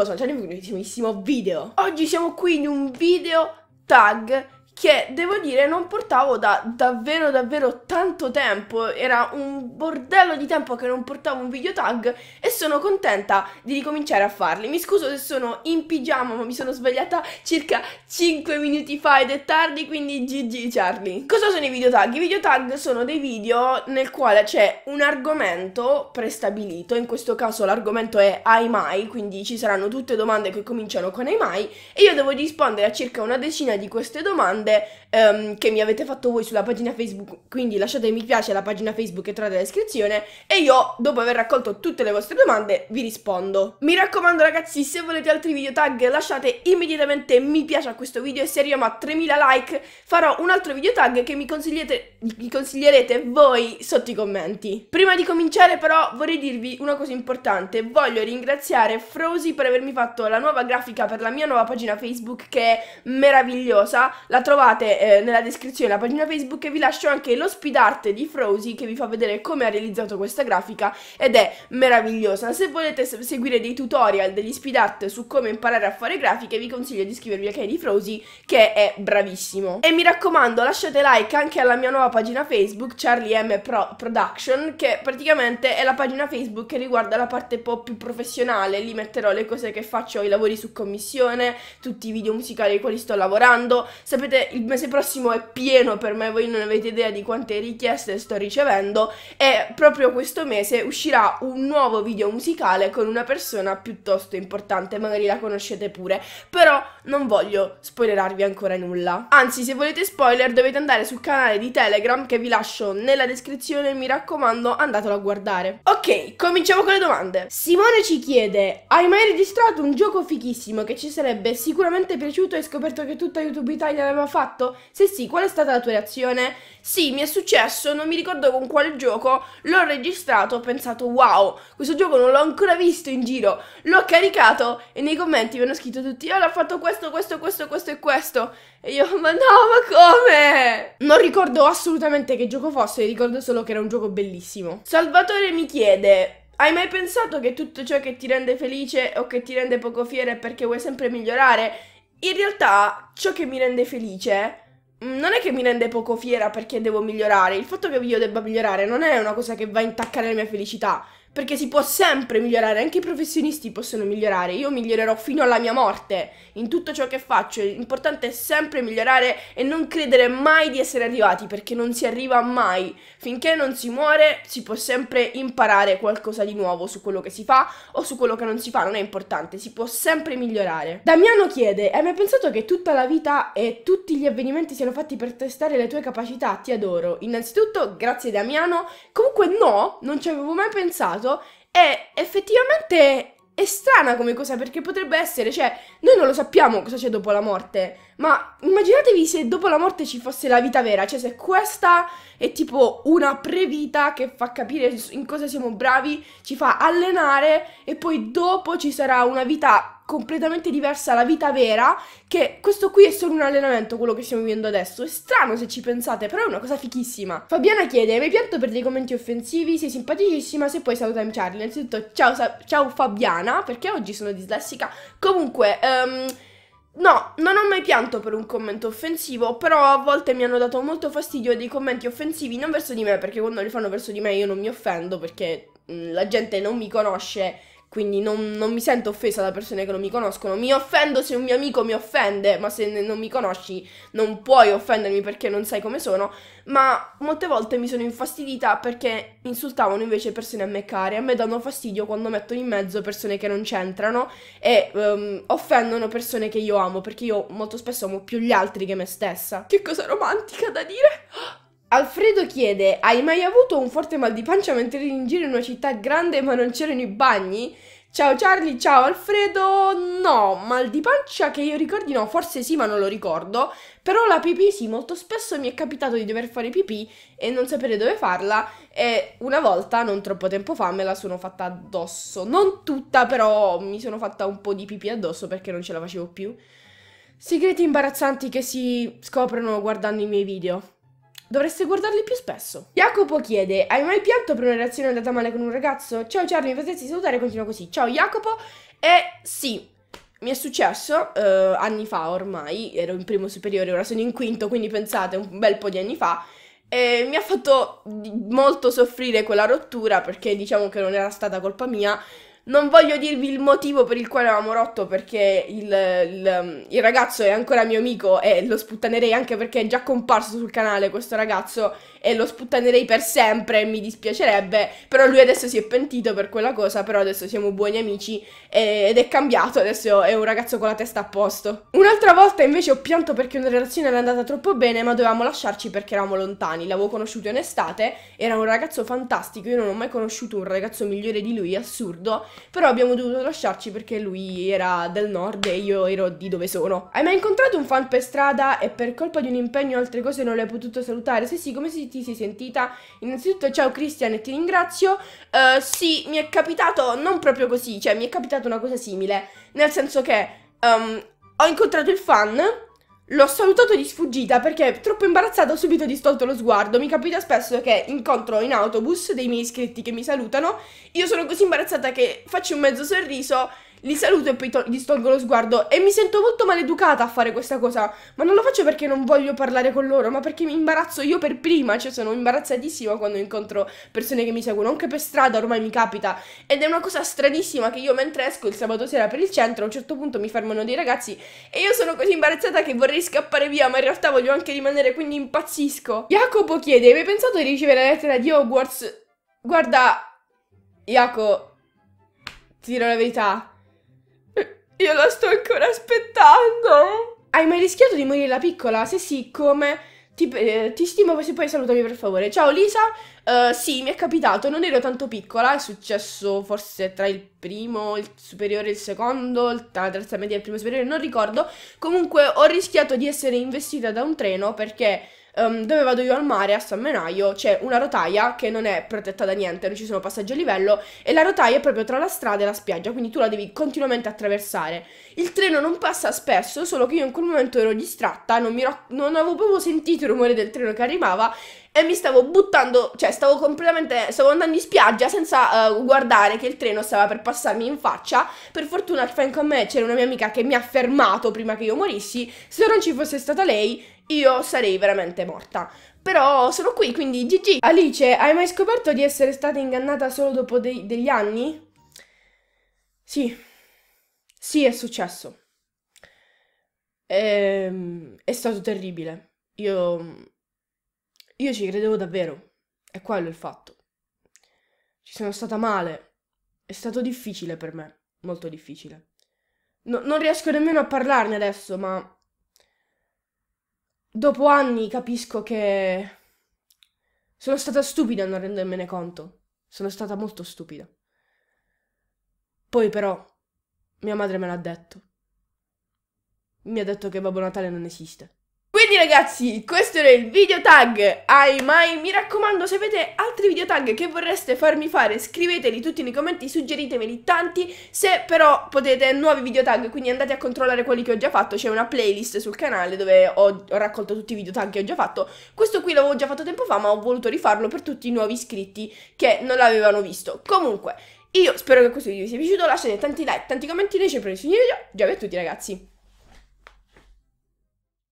nuovo social, benvenuti in un nuovissimo video. Oggi siamo qui in un video tag che devo dire non portavo da davvero davvero tanto tempo, era un bordello di tempo che non portavo un video tag e sono contenta di ricominciare a farli. Mi scuso se sono in pigiama, ma mi sono svegliata circa 5 minuti fa ed è tardi, quindi GG Charlie. Cosa sono i video tag? I video tag sono dei video nel quale c'è un argomento prestabilito, in questo caso l'argomento è Ai mai, quindi ci saranno tutte domande che cominciano con Ai mai e io devo rispondere a circa una decina di queste domande grande um, che mi avete fatto voi sulla pagina Facebook, quindi lasciate mi piace alla pagina Facebook che trovate nella descrizione e io, dopo aver raccolto tutte le vostre domande, vi rispondo. Mi raccomando ragazzi, se volete altri video tag lasciate immediatamente mi piace a questo video e se arriviamo a 3000 like farò un altro video tag che mi, mi consiglierete voi sotto i commenti. Prima di cominciare però vorrei dirvi una cosa importante, voglio ringraziare Frozy per avermi fatto la nuova grafica per la mia nuova pagina Facebook che è meravigliosa, la trovate eh, nella descrizione della pagina Facebook e vi lascio anche lo speed art di Frozy che vi fa vedere come ha realizzato questa grafica ed è meravigliosa. Se volete seguire dei tutorial, degli speed art su come imparare a fare grafiche vi consiglio di iscrivervi a di Frozy che è bravissimo. E mi raccomando lasciate like anche alla mia nuova pagina Facebook Charlie M Pro Production che praticamente è la pagina Facebook che riguarda la parte un po' più professionale, lì metterò le cose che faccio, i lavori su commissione, tutti i video musicali ai quali sto lavorando, sapete il mese prossimo è pieno per me, voi non avete idea di quante richieste sto ricevendo e proprio questo mese uscirà un nuovo video musicale con una persona piuttosto importante, magari la conoscete pure, però non voglio spoilerarvi ancora nulla. Anzi, se volete spoiler dovete andare sul canale di Telegram che vi lascio nella descrizione, mi raccomando andatelo a guardare. Ok, cominciamo con le domande. Simone ci chiede, hai mai registrato un gioco fichissimo che ci sarebbe sicuramente piaciuto e scoperto che tutta YouTube Italia l'aveva fatto? Se sì, qual è stata la tua reazione? Sì, mi è successo, non mi ricordo con quale gioco, l'ho registrato, ho pensato wow, questo gioco non l'ho ancora visto in giro, l'ho caricato e nei commenti mi hanno scritto tutti, allora oh, ho fatto questo, questo, questo, questo e questo. E io, ma no, ma come? Non ricordo assolutamente che gioco fosse, ricordo solo che era un gioco bellissimo. Salvatore mi chiede, hai mai pensato che tutto ciò che ti rende felice o che ti rende poco fiero è perché vuoi sempre migliorare? In realtà, ciò che mi rende felice Mm, non è che mi rende poco fiera perché devo migliorare, il fatto che io debba migliorare non è una cosa che va a intaccare la mia felicità, perché si può sempre migliorare, anche i professionisti possono migliorare. Io migliorerò fino alla mia morte in tutto ciò che faccio. L'importante è sempre migliorare e non credere mai di essere arrivati, perché non si arriva mai. Finché non si muore, si può sempre imparare qualcosa di nuovo su quello che si fa o su quello che non si fa, non è importante, si può sempre migliorare. Damiano chiede: Hai mai pensato che tutta la vita e tutti gli avvenimenti siano fatti per testare le tue capacità? Ti adoro. Innanzitutto, grazie Damiano. Comunque no, non ci avevo mai pensato caso è effettivamente è strana come cosa perché potrebbe essere, cioè, noi non lo sappiamo cosa c'è dopo la morte, ma immaginatevi se dopo la morte ci fosse la vita vera, cioè se questa è tipo una previta che fa capire in cosa siamo bravi, ci fa allenare e poi dopo ci sarà una vita completamente diversa la vita vera, che questo qui è solo un allenamento, quello che stiamo vivendo adesso. È strano se ci pensate, però è una cosa fichissima. Fabiana chiede, mi pianto per dei commenti offensivi, sei simpaticissima, se puoi salutami Charlie. Innanzitutto, ciao, ciao Fabiana, perché oggi sono dislessica. Comunque, um, No, non ho mai pianto per un commento offensivo, però a volte mi hanno dato molto fastidio dei commenti offensivi, non verso di me, perché quando li fanno verso di me io non mi offendo, perché mh, mm, la gente non mi conosce quindi non, non, mi sento offesa da persone che non mi conoscono. Mi offendo se un mio amico mi offende, ma se non mi conosci non puoi offendermi perché non sai come sono. Ma molte volte mi sono infastidita perché insultavano invece persone a me care. A me danno fastidio quando mettono in mezzo persone che non c'entrano e um, offendono persone che io amo perché io molto spesso amo più gli altri che me stessa. Che cosa romantica da dire! Alfredo chiede: Hai mai avuto un forte mal di pancia mentre eri in giro in una città grande ma non c'erano i bagni? Ciao Charlie, ciao Alfredo. No, mal di pancia che io ricordi no, forse sì, ma non lo ricordo. Però la pipì sì, molto spesso mi è capitato di dover fare pipì e non sapere dove farla e una volta, non troppo tempo fa, me la sono fatta addosso. Non tutta, però mi sono fatta un po' di pipì addosso perché non ce la facevo più. Segreti imbarazzanti che si scoprono guardando i miei video. Dovreste guardarli più spesso. Jacopo chiede: Hai mai pianto per una relazione andata male con un ragazzo? Ciao Charlie, mi potresti salutare? Continua così. Ciao Jacopo. E eh, sì, mi è successo eh, anni fa ormai, ero in primo superiore, ora sono in quinto, quindi pensate un bel po' di anni fa. E mi ha fatto molto soffrire quella rottura perché diciamo che non era stata colpa mia, non voglio dirvi il motivo per il quale avevamo rotto perché il, il, um, il ragazzo è ancora mio amico e lo sputtanerei anche perché è già comparso sul canale questo ragazzo e lo sputtanerei per sempre, e mi dispiacerebbe, però lui adesso si è pentito per quella cosa, però adesso siamo buoni amici e, ed è cambiato, adesso è un ragazzo con la testa a posto. Un'altra volta invece ho pianto perché una relazione era andata troppo bene, ma dovevamo lasciarci perché eravamo lontani, l'avevo conosciuto in estate, era un ragazzo fantastico, io non ho mai conosciuto un ragazzo migliore di lui, assurdo, però abbiamo dovuto lasciarci perché lui era del nord e io ero di dove sono. Hai mai incontrato un fan per strada e per colpa di un impegno o altre cose non l'hai potuto salutare? Se sì, come si ti sei sentita? Innanzitutto ciao Cristian e ti ringrazio. Uh, sì, mi è capitato non proprio così, cioè mi è capitata una cosa simile, nel senso che um, ho incontrato il fan L'ho salutato di sfuggita perché troppo imbarazzata ho subito distolto lo sguardo. Mi capita spesso che incontro in autobus dei miei iscritti che mi salutano. Io sono così imbarazzata che faccio un mezzo sorriso li saluto e poi to- distolgo lo sguardo e mi sento molto maleducata a fare questa cosa, ma non lo faccio perché non voglio parlare con loro, ma perché mi imbarazzo io per prima, cioè sono imbarazzatissima quando incontro persone che mi seguono, anche per strada ormai mi capita ed è una cosa stranissima che io mentre esco il sabato sera per il centro a un certo punto mi fermano dei ragazzi e io sono così imbarazzata che vorrei scappare via, ma in realtà voglio anche rimanere, quindi impazzisco. Jacopo chiede, hai mai pensato di ricevere la lettera di Hogwarts? Guarda, Iaco, ti dirò la verità. Io la sto ancora aspettando. Hai mai rischiato di morire da piccola? Se sì, come? Ti, eh, ti, stimo se puoi salutami per favore. Ciao Lisa, uh, sì, mi è capitato, non ero tanto piccola, è successo forse tra il primo, il superiore e il secondo, tra la terza media e il primo superiore, non ricordo. Comunque ho rischiato di essere investita da un treno perché um, dove vado io al mare, a San Menaio, c'è una rotaia che non è protetta da niente, non ci sono passaggi a livello e la rotaia è proprio tra la strada e la spiaggia, quindi tu la devi continuamente attraversare. Il treno non passa spesso, solo che io in quel momento ero distratta, non, non avevo proprio sentito il rumore del treno che arrivava e mi stavo buttando, cioè stavo completamente, stavo andando in spiaggia senza uh, guardare che il treno stava per passarmi in faccia. Per fortuna al fianco a me c'era una mia amica che mi ha fermato prima che io morissi, se non ci fosse stata lei io sarei veramente morta. Però sono qui, quindi GG. Alice, hai mai scoperto di essere stata ingannata solo dopo de degli anni? Sì. Sì, è successo. Ehm, è stato terribile. Io... Io ci credevo davvero. È quello il fatto. Ci sono stata male. È stato difficile per me. Molto difficile. No, non riesco nemmeno a parlarne adesso, ma dopo anni capisco che sono stata stupida a non rendermene conto. Sono stata molto stupida. Poi però mia madre me l'ha detto. Mi ha detto che Babbo Natale non esiste. Quindi ragazzi, questo era il video tag ai mai, mi raccomando se avete altri video tag che vorreste farmi fare scriveteli tutti nei commenti, suggeritemeli tanti, se però potete nuovi video tag, quindi andate a controllare quelli che ho già fatto, c'è una playlist sul canale dove ho, ho raccolto tutti i video tag che ho già fatto, questo qui l'avevo già fatto tempo fa ma ho voluto rifarlo per tutti i nuovi iscritti che non l'avevano visto, comunque... Io spero che questo video vi sia piaciuto, lasciate tanti like, tanti commenti, noi ci vediamo nei prossimi video, ciao a tutti ragazzi!